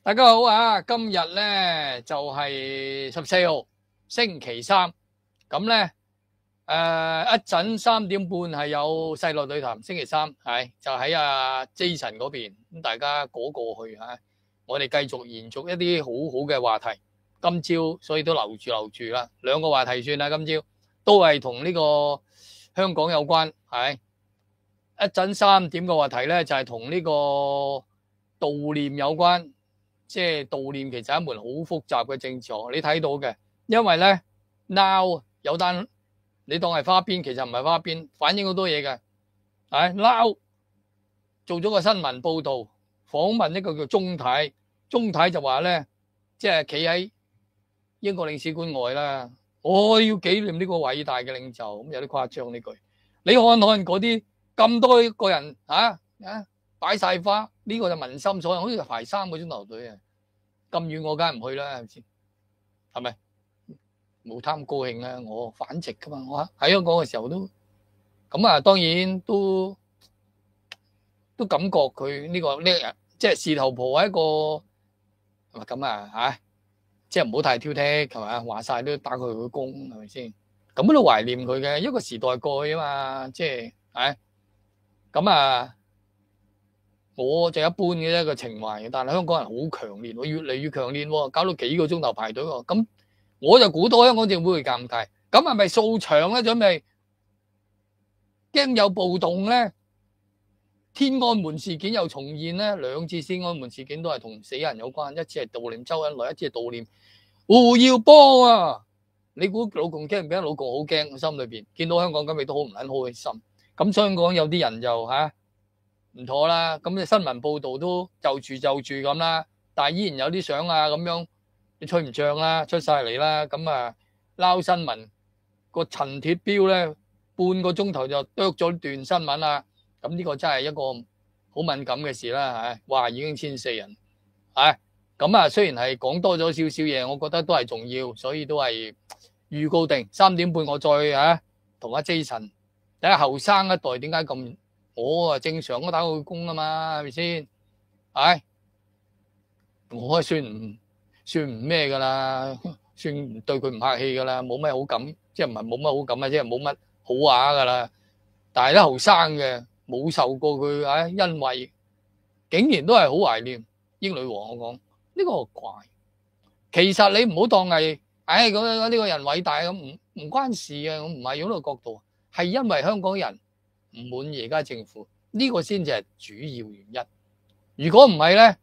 大家好啊！今日咧就系十四号星期三，咁咧诶一阵三点半系有细路对谈，星期三系就喺阿 Jason 嗰边，咁大家嗰过去吓，我哋继续延续一啲好好嘅话题。今朝所以都留住留住啦，两个话题算啦。今朝都系同呢个香港有关系，一阵三点嘅话题咧就系同呢个悼念有关。即係悼念，其實係一門好複雜嘅正狀。你睇到嘅，因為咧，now 有單你當係花邊，其實唔係花邊，反映好多嘢嘅。唉，now 做咗個新聞報導，訪問一個叫中體，中體就話咧，即係企喺英國領事館外啦，我要紀念呢個偉大嘅領袖，咁有啲誇張呢句。你看看嗰啲咁多個人嚇嚇擺晒花，呢個就民心所向，好似排三個鐘頭隊啊！咁遠我梗係唔去啦，係咪先？咪？冇贪高興啊！我反直噶嘛，我喺香港嘅時候都咁啊，當然都都感覺佢呢個呢，即係仕頭婆系一個，咁啊？即係唔好太挑剔，系咪啊？話晒都打佢佢工，係咪先？咁都懷念佢嘅，一個時代過去啊嘛，即係啊，咁啊～我就一般嘅一個情懷。但係香港人好強烈，我越嚟越強烈喎，搞到幾個鐘頭排隊喎。咁我就估到香港政府會尷尬。咁係咪掃場咧？準備驚有暴動咧？天安門事件又重現咧？兩次天安門事件都係同死人有關，一次係悼念周恩來，一次係悼念胡耀邦啊。你估老共驚唔驚？老共好驚，心裏邊見到香港今日都好唔撚開心。咁香港有啲人就嚇。唔妥啦，咁你新聞報道都就住就住咁啦，但依然有啲相啊咁樣，你吹唔漲啦，出晒嚟啦，咁啊撈新聞個陳鐵標咧，半個鐘頭就啄咗段新聞啦，咁呢個真係一個好敏感嘅事啦嚇，哇已經千四人，啊咁啊雖然係講多咗少少嘢，我覺得都係重要，所以都係預告定三點半我再嚇同阿 Jason 睇下後生一代點解咁。我啊正常都打佢工啊嘛，系咪先？唉，我算唔算唔咩噶啦？算对對佢唔客氣噶啦，冇咩好感，即係唔係冇咩好感啊？即係冇乜好話噶啦。但係咧后生嘅冇受過佢啊恩惠，竟然都係好懷念英女王。我講呢個怪。其實你唔好當係唉咁呢個人偉大咁，唔唔關事嘅。我唔係用呢個角度，係因為香港人。唔满而家政府呢个先至系主要原因。如果唔系咧，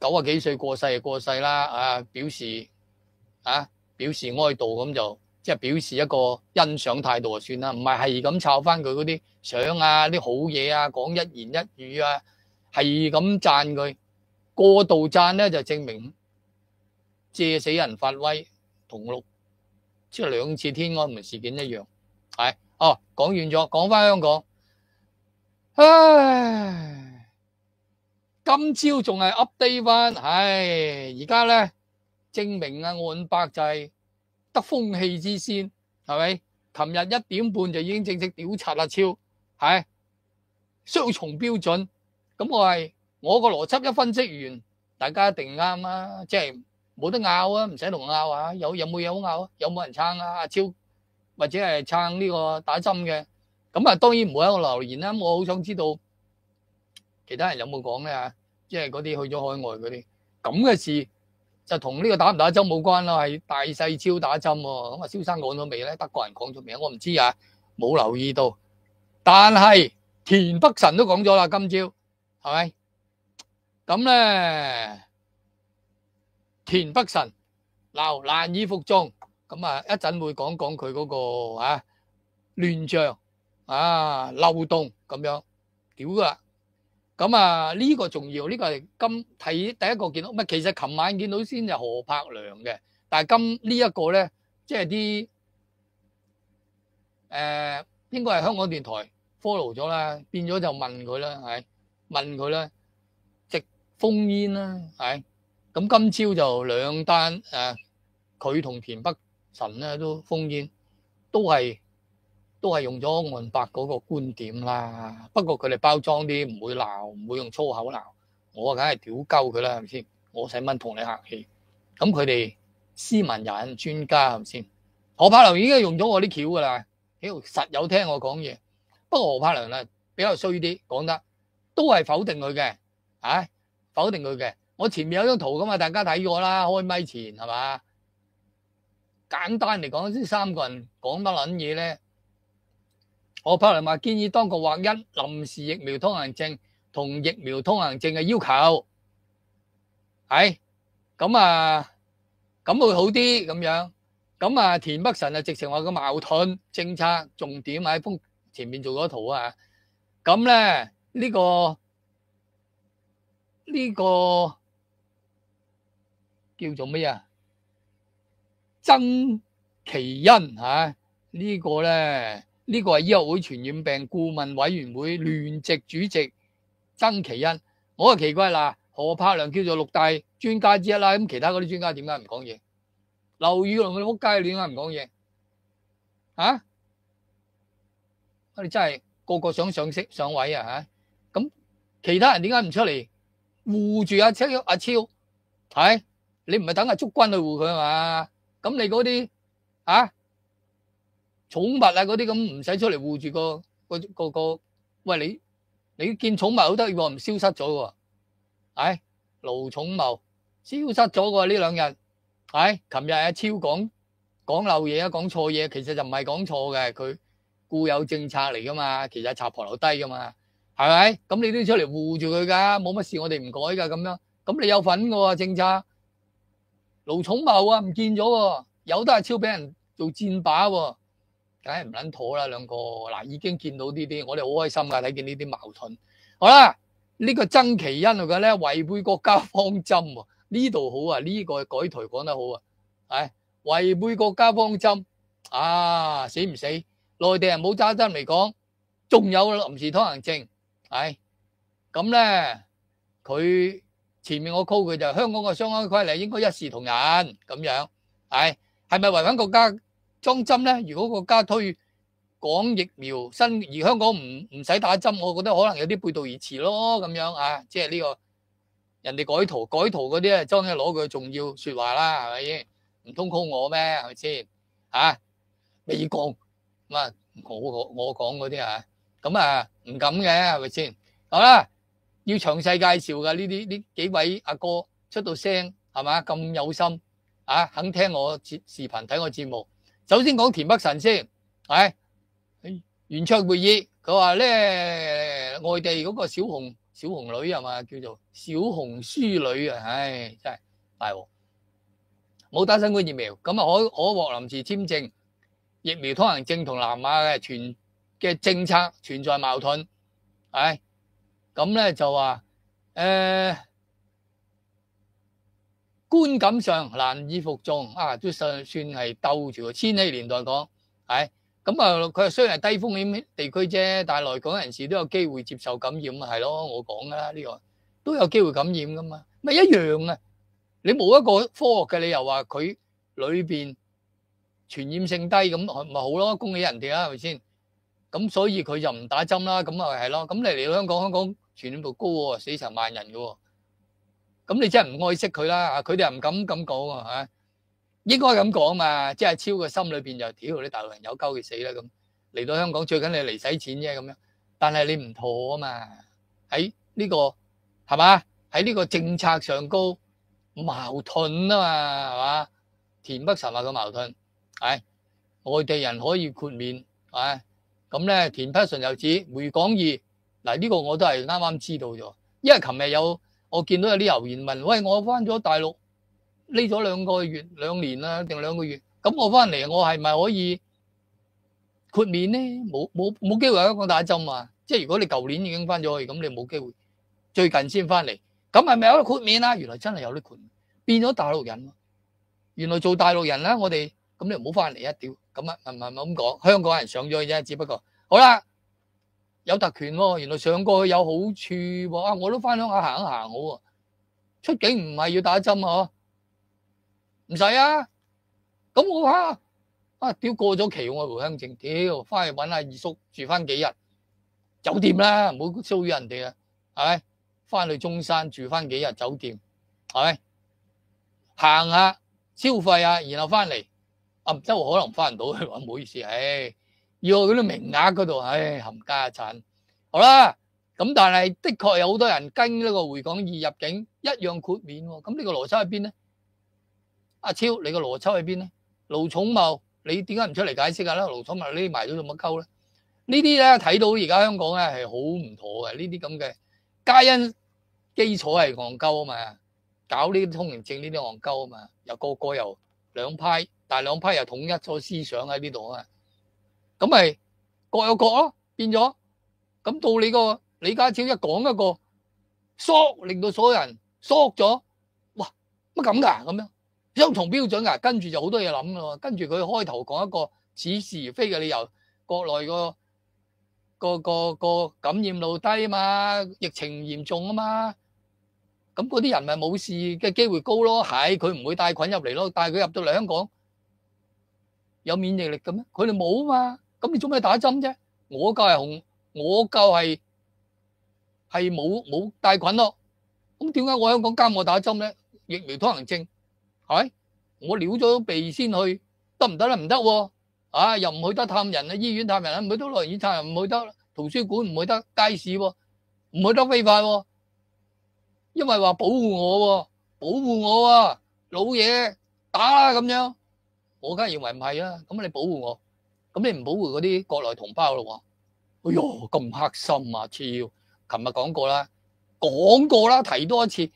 九啊几岁过世就过世啦。啊，表示啊，表示哀悼咁就即系表示一个欣赏态度就算啦。唔系系咁炒翻佢嗰啲相啊、啲好嘢啊、讲一言一语啊，系咁赞佢。过度赞咧就证明借死人发威，同六即系两次天安门事件一样系。哦，讲完咗，讲翻香港，唉，今朝仲系 update 翻，唉，而家咧证明啊，岸伯就系得风气之先，系咪？琴日一点半就已经正式屌查阿超，系双重标准，咁我系我个逻辑一分析完，大家一定啱啊，即系冇得拗啊，唔使同拗啊，有有冇有拗？有冇人撑啊？阿超？或者係撐呢個打針嘅，咁啊當然唔會喺我留言啦。我好想知道其他人有冇講咧，即係嗰啲去咗海外嗰啲咁嘅事，就同呢個打唔打針冇關啦，係大細超打針喎。咁啊，蕭生講咗未咧？德國人講咗名，我唔知啊，冇留意到。但係田北辰都講咗啦，今朝係咪？咁咧，田北辰鬧難以服眾。咁啊，一陣會講講佢嗰個啊亂象啊漏洞咁樣屌啦！咁啊呢個重要，呢個係今睇第一個見到。唔其實琴晚見到先係何柏良嘅，但係今呢一個咧，即係啲誒應該係香港電台 follow 咗啦，變咗就問佢啦，係問佢啦，直封煙啦，係咁今朝就兩單誒，佢同田北。神咧都封煙，都系都系用咗岸伯嗰个观点啦。不过佢哋包装啲，唔会闹，唔会用粗口闹。我梗系屌鸠佢啦，系咪先？我使蚊同你客气。咁佢哋斯文人专家系咪先？何柏良已经用咗我啲桥噶啦，屌实有听我讲嘢。不过何柏良啊，比较衰啲，讲得都系否定佢嘅，啊否定佢嘅。我前面有张图噶嘛，大家睇过啦，开麦前系嘛？简单嚟讲，呢三个人讲得撚嘢咧，我柏尼玛建议当局劃一临时疫苗通行证同疫苗通行证嘅要求，系咁啊，咁会好啲咁样，咁啊田北辰啊，直情话个矛盾政策重点喺封前面做咗图啊，咁咧呢个呢个叫做咩啊？曾其恩呢個咧，呢个係醫學會傳染病顧問委員會联席主席曾其恩。我啊奇怪啦，何柏良叫做六大專家之一啦，咁其他嗰啲專家點解唔講嘢？劉宇龍你屋街点解唔講嘢啊！你真係個個想上色上位啊吓！咁其他人點解唔出嚟護住阿超阿超？係你唔係等阿祝君去護佢嘛？咁你嗰啲啊，寵物啊嗰啲咁唔使出嚟護住個個個，喂你你見寵物好得意喎，唔消失咗喎，唉，勞寵茂消失咗喎呢兩日，唉，琴日阿超講講漏嘢啊，講錯嘢，其實就唔係講錯嘅，佢固有政策嚟噶嘛，其實插婆留低噶嘛，係咪？咁你都要出嚟護住佢噶，冇乜事，我哋唔改噶咁樣，咁你有份噶喎政策。卢重茂啊，唔见咗喎，有得阿超俾人做箭靶喎，梗系唔捻妥啦。两个嗱，已经见到呢啲，我哋好开心噶，睇见呢啲矛盾。好啦，呢个曾其欣嚟嘅咧，违背国家方针喎，呢度好啊，呢个改台讲得好啊，系违背国家方针，啊死唔死？内地人冇揸真嚟讲，仲有临时通行证，系咁咧，佢。前面我 call 佢就香港嘅相關規例應該一視同仁咁樣，係係咪為響國家裝針咧？如果國家推廣疫苗，新而香港唔唔使打針，我覺得可能有啲背道而馳咯咁樣啊！即係呢個人哋改圖改圖嗰啲啊，裝起攞佢重要説話啦，係咪先？唔通 call 我咩？係咪先？嚇，未講咁啊！我我我講嗰啲啊，咁啊唔敢嘅係咪先？好啦。要詳細介紹㗎，呢啲呢幾位阿哥出到聲係嘛？咁有心啊，肯聽我視視頻睇我節目。首先講田北辰先，唉，原創會議佢話咧，外地嗰個小紅小紅女係嘛叫做小紅書女啊，唉真係大鑊，冇打新冠疫苗咁啊，可可獲臨時簽證，疫苗通行證同南亞嘅全嘅政策存在矛盾，唉。咁咧就话，诶，观感上难以服众啊，都算算系斗住千禧年代讲，系咁啊，佢虽然系低风险地区啫，但系來港人士都有机会接受感染，系咯，我讲噶啦，呢个都有机会感染噶嘛，咪一样啊！你冇一个科学嘅理由话佢里边传染性低咁，咪好咯，恭喜人哋啦，系咪先？咁所以佢就唔打针啦，咁啊系咯，咁嚟嚟到香港，香港。全線部高喎，死成萬人嘅喎，咁你真係唔愛惜佢啦，佢哋又唔敢咁講啊嚇，應該咁講嘛，即係超嘅心裏邊就屌你大陸人有鳩佢死啦咁，嚟到香港最緊係嚟使錢啫咁樣，但係你唔妥啊嘛，喺呢個係嘛，喺呢個政策上高矛盾啊嘛係嘛，田北辰話個矛盾，係外地人可以豁免啊，咁咧田北辰又指回港二。嗱，呢個我都係啱啱知道咗，因為琴日有我見到有啲留言問：，喂，我翻咗大陸，匿咗兩個月、兩年啦，定兩個月？咁我翻嚟，我係咪可以豁免咧？冇冇冇機會香港打針啊！即係如果你舊年已經翻咗去，咁你冇機會。最近先翻嚟，咁係咪可以豁免啊？原來真係有啲豁免，變咗大陸人。原來做大陸人啦，我哋咁你唔好翻嚟啊！屌，咁啊，唔唔咁講，香港人上咗去啫，只不過好啦。有特權喎，原來上過去有好處喎，啊，我都翻鄉下行一行好喎。出境唔係要打針啊，唔使啊。咁我啊，啊，屌過咗期我回鄉證，屌，翻去揾阿二叔住翻幾日酒店啦，唔好騷擾人哋啊，係咪？翻去中山住翻幾日酒店，係咪？行下消費下，然後翻嚟，啊，即係可能翻唔到去，唔好意思，唉。要嗰啲名額嗰度，唉冚家產。好啦。咁但係，的確有好多人跟呢個回港二入境一樣豁免喎。咁呢個邏輯喺邊呢？阿超，你個邏輯喺邊呢？盧寵茂，你點解唔出嚟解釋下咧？盧寵茂匿埋咗做乜鳩咧？呢啲咧睇到而家香港咧係好唔妥嘅。呢啲咁嘅皆因基礎係戇鳩啊嘛，搞呢啲通行證呢啲戇鳩啊嘛，又個個又兩派，但係兩派又統一咗思想喺呢度啊。咁咪各有各咯，变咗。咁到你个李家超一讲一个缩，令到所有人缩咗。哇，乜咁噶？咁样双重标准噶。跟住就好多嘢谂咯。跟住佢开头讲一个似是而非嘅理由，国内个个个个感染率低啊嘛，疫情严重啊嘛。咁嗰啲人咪冇事嘅机会高咯，系佢唔会带菌入嚟咯，带佢入到嚟香港有免疫力嘅咩？佢哋冇啊嘛。咁你做咩打針啫？我夠係紅，我夠係系冇冇帶菌咯。咁點解我香港監我打針咧？疫苗通行證係，我撩咗鼻先去得唔得咧？唔得喎，啊又唔去得探人啊，醫院探人唔去得，老人院探人唔去得，圖書館唔去得，街市喎，唔去得飛快喎，因為話保護我喎，保護我啊，老嘢打啊咁樣，我梗係認為唔係啊。咁你保護我？咁你唔保护嗰啲国内同胞咯喎？哎哟，咁黑心啊！超，琴日讲过啦，讲过啦，提多一次，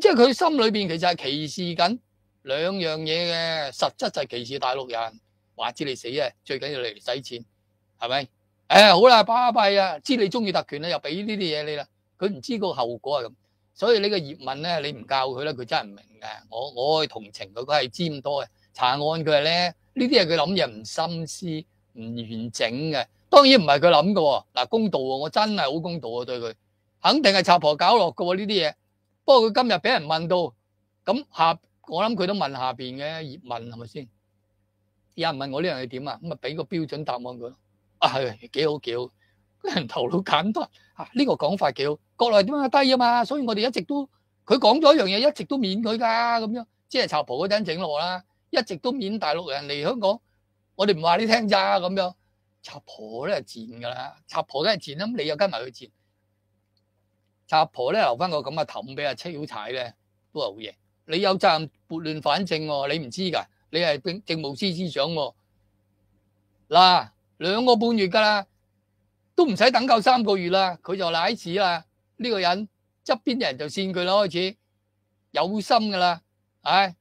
即系佢心里边其实系歧视紧两样嘢嘅，实质就系歧视大陆人，话知你死啊！最紧要嚟使钱，系咪？诶，好啦，巴闭啊，知你中意特权咧，又俾呢啲嘢你啦，佢唔知个后果啊咁。所以呢个叶问咧，你唔教佢咧，佢真系唔明嘅。我我同情佢，佢系知咁多嘅，查案佢系咧。呢啲嘢佢諗嘢唔心思唔完整嘅，當然唔係佢諗嘅喎。嗱公道喎，我真係好公道喎對佢，肯定係插婆搞落嘅喎呢啲嘢。不過佢今日俾人問到咁下，我諗佢都問下邊嘅葉問係咪先？有人問我呢樣係點啊？咁啊俾個標準答案佢。啊係幾好幾好，佢人頭腦簡單嚇呢個講法幾好。國內點解低啊嘛？所以我哋一直都佢講咗一樣嘢，一直都免佢㗎咁樣，即係插婆嗰陣整落啦。一直都演大陸人嚟香港，我哋唔話你聽咋咁樣？插婆咧係賤㗎啦，插婆都係賤啦。咁你又跟埋佢賤，插婆咧留翻個咁嘅氹俾阿青小踩咧，都係好嘢。你有責任撥亂反正喎，你唔知㗎？你係政政務司司長嗱，兩個半月㗎啦，都唔使等夠三個月啦。佢就奶屎啦呢個人側邊人就扇佢啦，開始有心㗎啦。唉，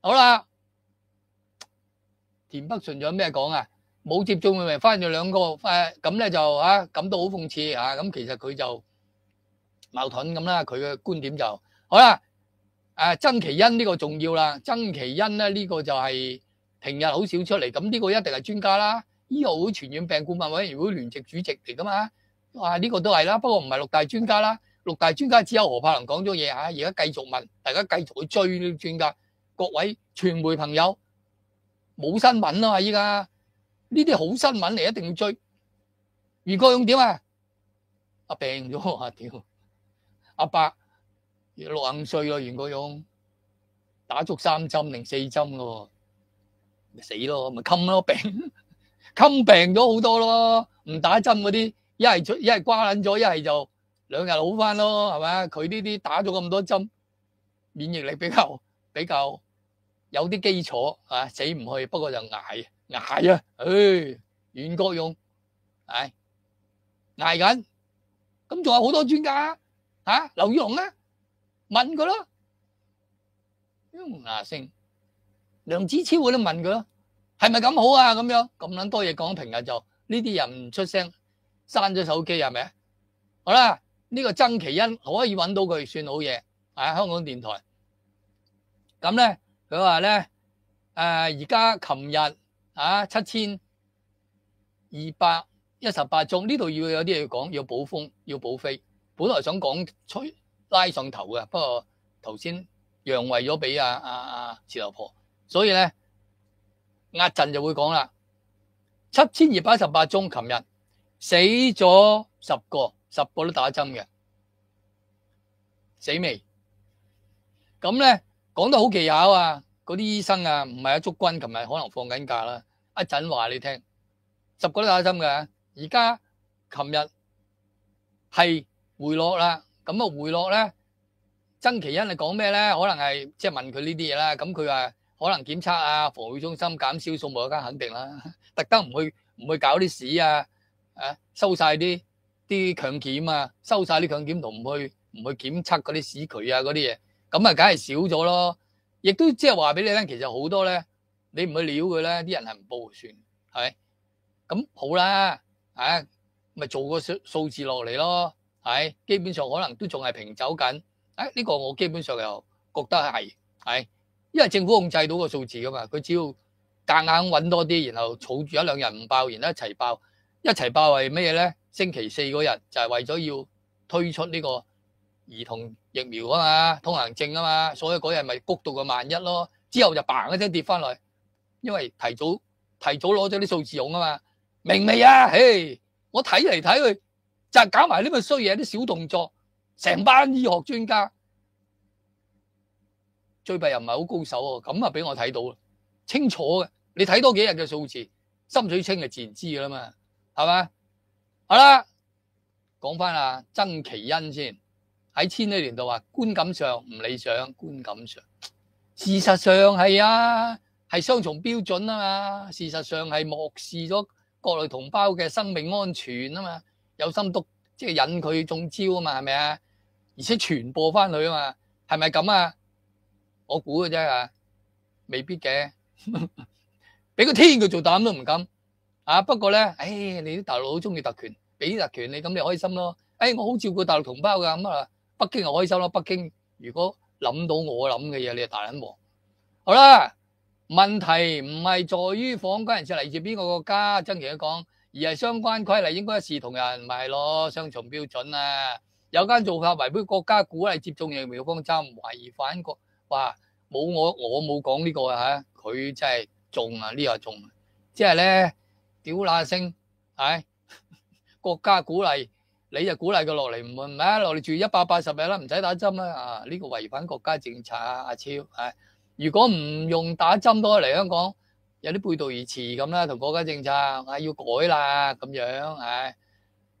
好啦。田北淳仲有咩講啊？冇接種咪咪翻咗兩個，誒咁咧就嚇感到好諷刺嚇，咁其實佢就矛盾咁啦。佢嘅觀點就好啦。誒曾其恩呢個重要啦，曾其恩咧呢個就係平日好少出嚟，咁呢個一定係專家啦。醫學會傳染病顧問委員會聯席主席嚟噶嘛，哇呢個都係啦，不過唔係六大專家啦。六大專家只有何柏良講咗嘢嚇，而家繼續問大家，繼續去追呢啲專家，各位傳媒朋友。冇新聞咯，依家呢啲好新聞你一定要追。余國勇點啊？阿病咗啊！屌，阿伯六十五歲咯，袁國勇打足三針定四針咯，咪死咯，咪冚咯病，冚病咗好多咯。唔打針嗰啲，一係出，一系瓜撚咗，一係就兩日好翻咯，係咪佢呢啲打咗咁多針，免疫力比较比較。有啲基礎啊，死唔去，不過就捱捱啊！唉，袁國勇唉捱緊，咁仲有好多專家嚇劉宇龍啊，問佢咯，牙星梁子超我都問佢咯，系咪咁好啊？咁樣咁撚多嘢講平日就呢啲人唔出聲，刪咗手機係咪？好啦，呢個曾其恩可以揾到佢算好嘢，啊、香港電台咁咧。佢话咧，诶而家琴日啊七千二百一十八宗呢度要有啲嘢讲，要补风，要补飞。本来想讲吹拉上头嘅，不过头先杨为咗俾阿阿阿赵婆婆，所以咧压阵就会讲啦。七千二百一十八宗，琴日死咗十个，十个都打针嘅，死未？咁咧？講得好技巧啊！嗰啲醫生啊，唔係阿祝君，琴日可能放緊假啦。一陣話你聽，十個都打針嘅。而家琴日係回落啦，咁啊回落咧，曾其恩你講咩咧？可能係即係問佢呢啲嘢啦。咁佢話可能檢測啊，防疫中心減少數目嗰間肯定啦，特登唔去唔去搞啲屎啊，啊收晒啲啲強檢啊，收晒啲強檢同唔去唔去檢測嗰啲屎渠啊嗰啲嘢。咁啊，梗係少咗咯，亦都即係話俾你聽，其實好多咧，你唔去撩佢咧，啲人係唔報算，係咪？咁好啦，嚇，咪做個數數字落嚟咯，係基本上可能都仲係平走緊，啊呢個我基本上又覺得係，係，因為政府控制到個數字噶嘛，佢只要夾硬揾多啲，然後儲住一兩日唔爆，然後一齊爆，一齊爆係咩咧？星期四嗰日就係為咗要推出呢個兒童。疫苗啊嘛，通行證啊嘛，所以嗰日咪谷到個萬一咯，之後就嘭一聲跌翻去，因為提早提早攞咗啲數字用啊嘛，明未啊？嘿，我睇嚟睇去就搞埋呢個衰嘢，啲小動作，成班醫學專家最弊又唔係好高手喎，咁啊俾我睇到啦，清楚嘅，你睇多幾日嘅數字，心水清就自然知噶啦嘛，係嘛？好啦，講翻阿曾其恩先。喺千禧年度话观感上唔理想，观感上，事实上系啊，系双重标准啊嘛。事实上系漠视咗国内同胞嘅生命安全啊嘛，有心督即系引佢中招啊嘛，系咪啊？而且传播翻去啊嘛，系咪咁啊？我估嘅啫吓，未必嘅，俾个天佢做胆都唔敢。啊，不过咧，诶，你啲大陆好中意特权，俾啲特权你咁你开心咯。诶，我好照顾大陆同胞噶咁啊。北京就開心咯！北京如果諗到我諗嘅嘢，你就大捻王。好啦，問題唔係在於訪客人士嚟自邊個國家，曾健講，而係相關規例應該一視同仁，咪係咯？雙重標準啊！有間做法違背國家鼓勵接種疫苗方針，違反國，哇！冇我我冇講呢個啊佢真係種啊，呢又種，即係咧屌乸聲，唉，國家鼓勵。你就鼓勵佢落嚟唔係咩？落嚟住一百八十日啦，唔使打針啦啊！呢個違反國家政策啊，阿超。唉，如果唔用打針都嚟香港，有啲背道而馳咁啦，同國家政策啊要改啦咁樣唉。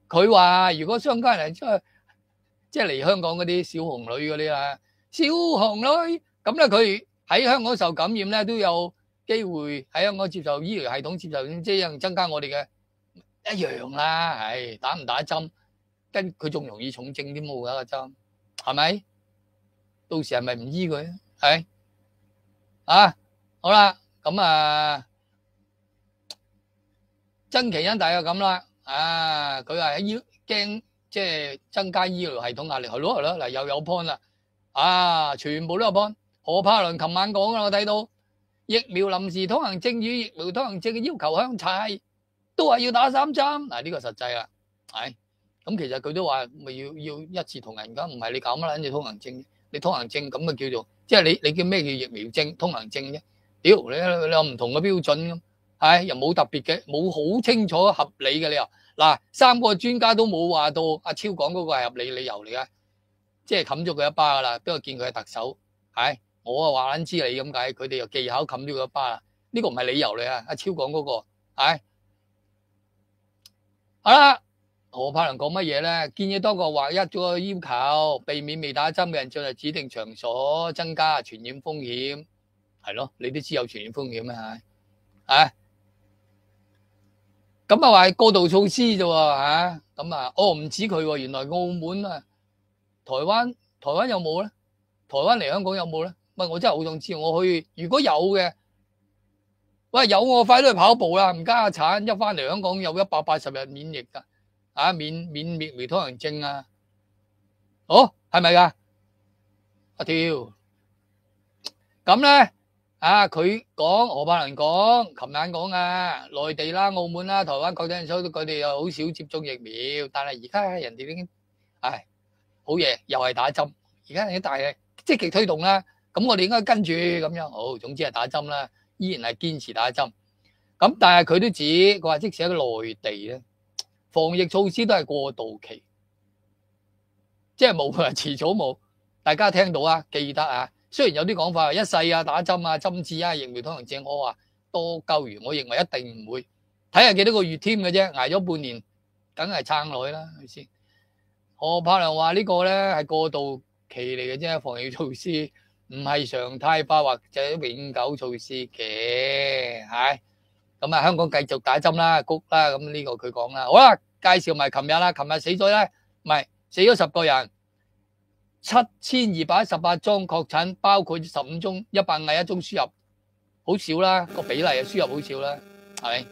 佢話如果相關人出去，即係嚟香港嗰啲小紅女嗰啲啦，小紅女咁咧，佢喺香港受感染咧都有機會喺香港接受醫療系統接受，即係增加我哋嘅一樣啦。唉，打唔打針？跟佢仲容易重症添冇噶阿周，系咪？到时系咪唔医佢系啊，好啦，咁啊，增奇恩大约咁啦。啊，佢话医惊即系增加医疗系统压力，系咯系咯。嗱，又有 point 啦。啊，全部都有 point。何柏良琴晚讲啦，我睇到疫苗临时通行证与疫苗通行证嘅要求相差，都系要打三针。嗱，呢个实际啦，系。咁其實佢都話咪要要一次通行噶，唔係你搞乜跟住通行證，你通行證咁咪叫做，即係你你叫咩叫疫苗證、通行證啫？屌你你有唔同嘅標準咁，係又冇特別嘅，冇好清楚合理嘅理由。嗱三個專家都冇話到阿超講嗰個係合理理由嚟嘅，即係冚咗佢一巴噶啦。不過見佢係特首，係我啊話撚知你咁解，佢哋又技巧冚咗佢一巴啦。呢個唔係理由嚟啊！阿超講嗰個係好啦。我柏人讲乜嘢咧？建议多个或一个要求，避免未打针嘅人进入指定场所，增加传染风险，系咯？你都知有传染风险咩？吓，咁啊话过渡措施啫喎，吓咁啊，我唔止佢原来澳门啊，台湾台湾有冇咧？台湾嚟香港有冇咧？唔系我真系好想知，我去如果有嘅，喂有我快啲去跑步啦！唔加产一翻嚟香港有一百八十日免疫噶。啊免免灭灭拖人症啊，哦，系咪噶？阿跳，咁咧，啊佢讲何柏伦讲，琴晚讲啊，内地啦、澳门啦、台湾嗰地人，所以佢哋又好少接种疫苗，但系而家人哋已经唉好嘢，又系打针。而家人哋大嘅积极推动啦，咁我哋应该跟住咁样好。总之系打针啦，依然系坚持打针。咁但系佢都指，佢话即使喺内地咧。防疫措施都系过渡期，即系冇啊，迟 早冇，大家听到啊，记得啊。虽然有啲讲法一世啊，打针啊，针刺啊，疫苗通行证我话多够如，我认为一定唔会。睇下几多个月添嘅啫，挨咗半年，梗系撑耐啦，系先？何柏良话呢个咧系过渡期嚟嘅啫，防疫措施唔系常态化或者永久措施嘅，系。咁啊，香港繼續打針啦，谷啦，咁呢個佢講啦。好啦，介紹埋琴日啦，琴日死咗咧，唔係死咗十個人，七千二百一十八宗確診，包括十五宗一百例一宗輸入，好少啦，個比例啊輸入好少啦，係咪？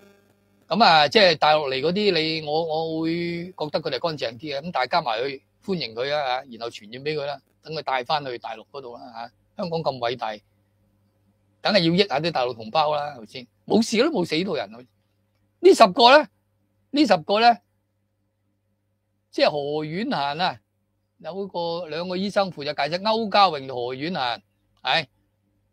咁啊，即係大陸嚟嗰啲，你我我會覺得佢哋乾淨啲嘅，咁大家埋去歡迎佢啊，然後傳染俾佢啦，等佢帶翻去大陸嗰度啦，嚇！香港咁偉大，梗係要益下啲大陸同胞啦，係咪先？冇事都冇死到人咯，呢十个咧，呢十个咧，即系何婉娴啊，有个两个医生负责解释，欧家荣何婉娴，唉，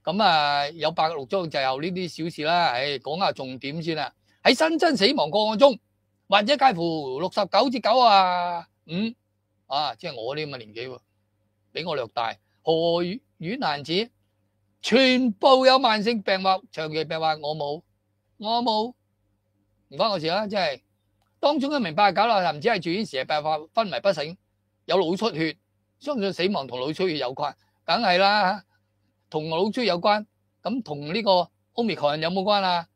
咁啊有八六宗就由呢啲小事啦，唉，讲下重点先啦，喺新增死亡个案中，患者介乎六十九至九啊五，啊，即系我呢咁嘅年纪比我略大，何婉娴子。全部有慢性病患、長期病患，我冇，我冇，唔关我事啦，即係當中一名八十九啦，甚至係住院時係病發昏迷不醒，有腦出血。相信死亡同腦出血有關，梗係啦，同腦出血有關。咁同呢個奧密克戎有冇關啊？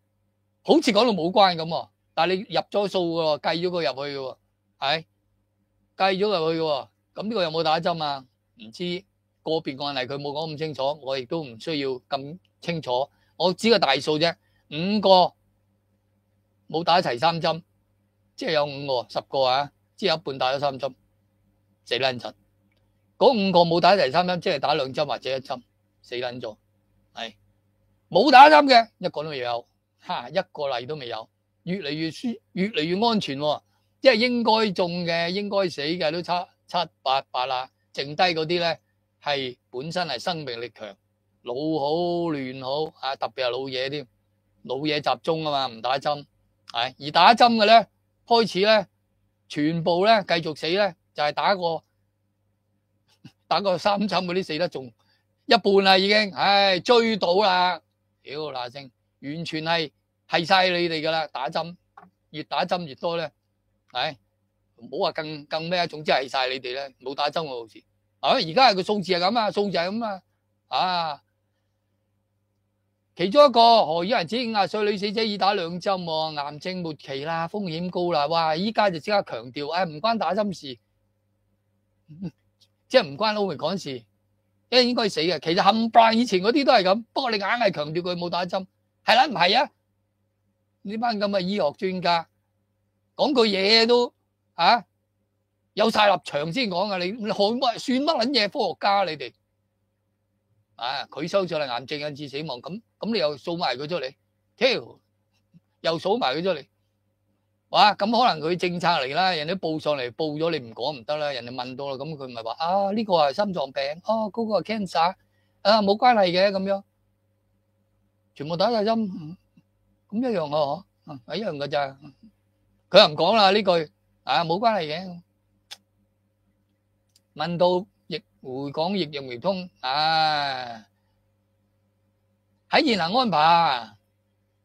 好似講到冇關咁喎，但係你入咗數嘅喎，計咗個入去嘅喎，係計咗入去嘅喎。咁呢個有冇打針啊？唔知。个别案例佢冇讲咁清楚，我亦都唔需要咁清楚。我只系大数啫，五个冇打齊齐三针，即系有五个十个啊，即系一半打咗三针，死撚柒。嗰五个冇打齊齐三针，即系打两针或者一针，死撚咗。系冇打针嘅一个都未有，哈一个例都未有，越嚟越舒，越嚟越安全。即系应该中嘅，应该死嘅都七七八八啦，剩低嗰啲咧。系本身系生命力强，老好乱好，啊特别系老嘢添，老嘢集中啊嘛，唔打针，系而打针嘅咧，开始咧，全部咧继续死咧，就系打个 打个三针嗰啲死得仲一半啦已经，唉追到啦，屌嗱声，完全系系晒你哋噶啦，打针越打针越多咧，系唔好话更更咩，总之系晒你哋咧，冇打针我好似。啊！而家系个数字系咁啊，数字系咁啊，啊！其中一個何以人知五廿歲女死者已打兩針喎？癌症末期啦，風險高啦，哇！依家就即刻強調，哎唔關打針事，即係唔關老門講事，因應該死嘅。其實冚棒，以前嗰啲都係咁，不過你硬係強調佢冇打針，係啦唔係啊？呢班咁嘅醫學專家講句嘢都啊～有晒立场先讲噶，你你乜算乜捻嘢科学家你哋啊？佢收咗嚟癌症引致死亡，咁咁你又扫埋佢出嚟，又扫埋佢出嚟，哇！咁可能佢政策嚟啦，人哋报上嚟报咗，你唔讲唔得啦，人哋问到啦，咁佢咪话啊呢个系心脏病，哦嗰个系 cancer，啊冇关系嘅咁样，全部打晒针，咁一样嘅嗬，一样嘅咋？佢又讲啦呢句啊，冇关系嘅。问到疫回港疫入唔通，啊，喺现行安排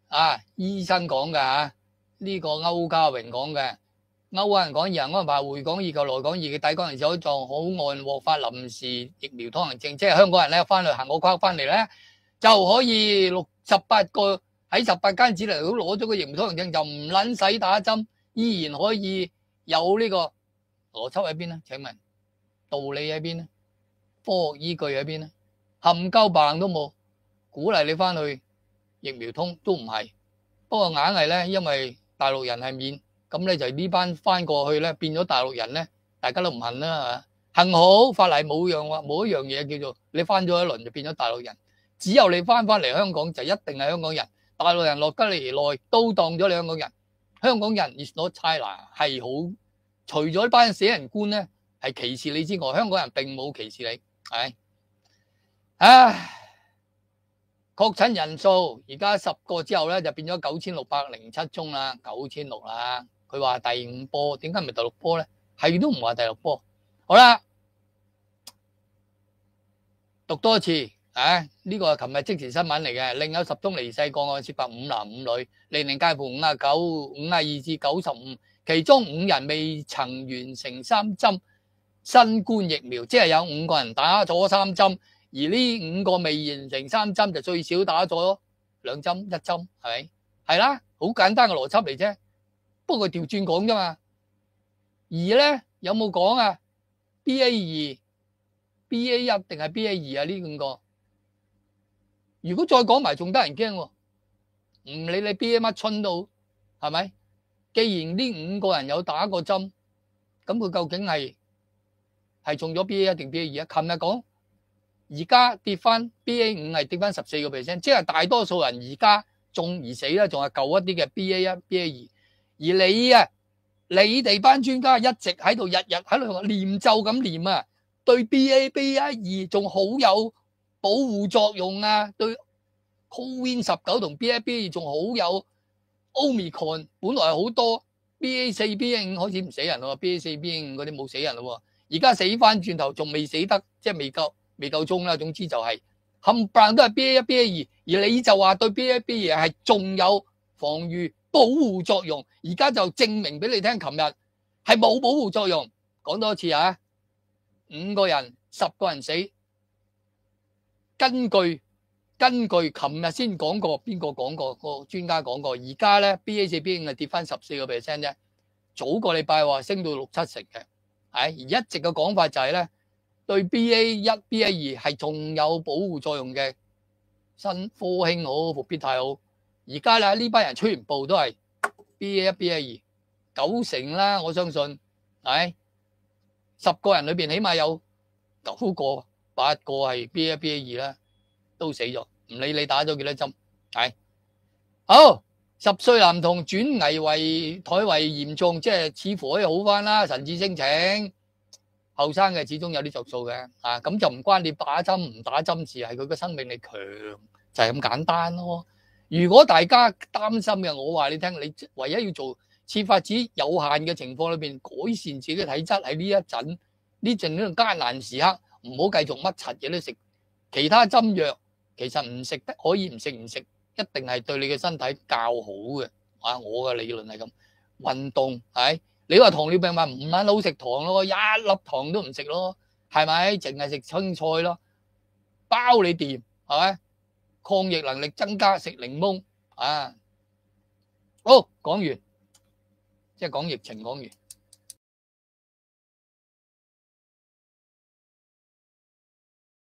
啊，医生讲嘅，呢个欧家荣讲嘅，欧嗰人讲现行安排回港，而旧来港而嘅抵港人士可以撞好按获发临时疫苗通行证，即系香港人咧翻嚟行我框翻嚟咧，就可以六十八个喺十八间只能攞咗个疫苗通行证，就唔卵使打针，依然可以有呢个逻辑喺边咧？请问？道理喺边咧？科学依据喺边咧？冚 𠰻 棒都冇，鼓励你翻去疫苗通都唔系，不过硬系咧，因为大陆人系免，咁咧就呢班翻过去咧变咗大陆人咧，大家都唔行啦吓。幸好法例冇样话冇一样嘢叫做你翻咗一轮就变咗大陆人，只有你翻翻嚟香港就一定系香港人。大陆人落得尼内都当咗香港人，香港人 is not China 系好，除咗呢班死人官咧。系歧視你之外，香港人並冇歧視你，係唉。確診人數而家十個之後咧，就變咗九千六百零七宗啦，九千六啦。佢話第五波，點解唔系第六波咧？係都唔話第六波。好啦，讀多次啊！呢個係琴日即時新聞嚟嘅，另有十宗離世個案，涉及五男五女，年齡介乎五啊九、五啊二至九十五，其中五人未曾完成三針。新冠疫苗即係有五個人打咗三針，而呢五個未完成三針就最少打咗兩針一針，係咪？係啦，好簡單嘅邏輯嚟啫。不過调轉講啫嘛。二咧有冇講啊？B A 二、B A 一定係 B A 二啊？呢五個，如果再講埋仲得人驚喎。唔理你 B A 乜春到，係咪？既然呢五個人有打過針，咁佢究竟係？系中咗 B A 一定 B A 二啊！琴日讲，而家跌翻 B A 五系跌翻十四个 percent，即系大多数人而家中而死啦，仲系旧一啲嘅 B A 一、B A 二。而你啊，你哋班专家一直喺度日日喺度念咒咁念啊，对 B A B A 二仲好有保护作用啊，对 Covid 十九同 B A B 二仲好有 Omicron。本来好多 B A 四、B A 五开始唔死人咯，B A 四、B A 五嗰啲冇死人咯。而家死翻转头，仲未死得，即系未够，未够冲啦。总之就系冚唪唥都系 B A 一、B A 二，而你就话对 B A B 二系仲有防御保护作用，而家就证明俾你听，琴日系冇保护作用。讲多一次啊，五个人、十个人死。根据根据琴日先讲过，边个讲过？个专家讲过。而家咧 B A 四、B 五系跌翻十四个 percent 啫，早个礼拜话升到六七成嘅。而一直嘅講法就係咧，對 B A 一、B A 二係仲有保護作用嘅新科興好，伏必泰好。而家啦呢班人全部都係 B A 一、B A 二，九成啦我相信，十個人裏面起碼有九個八個係 B A 一、B A 二啦，都死咗。唔理你打咗幾多針，系好。十岁男童转危为台危严重，即系似乎可以好翻啦。神志清醒，后生嘅始终有啲着数嘅。啊，咁就唔关你打针唔打针事，系佢个生命力强就系咁简单咯。如果大家担心嘅，我话你听，你唯一要做，设法子有限嘅情况里边改善自己嘅体质。喺呢一阵呢阵呢个艰难时刻，唔好继续乜柒嘢都食，其他针药其实唔食得，可以唔食唔食。一定系对你嘅身体较好嘅，啊！我嘅理论系咁，运动系，你话糖尿病咪唔肯好食糖咯，一粒糖都唔食咯，系咪？净系食青菜咯，包你掂，系咪？抗疫能力增加，食柠檬，啊！好，讲完，即系讲疫情讲完。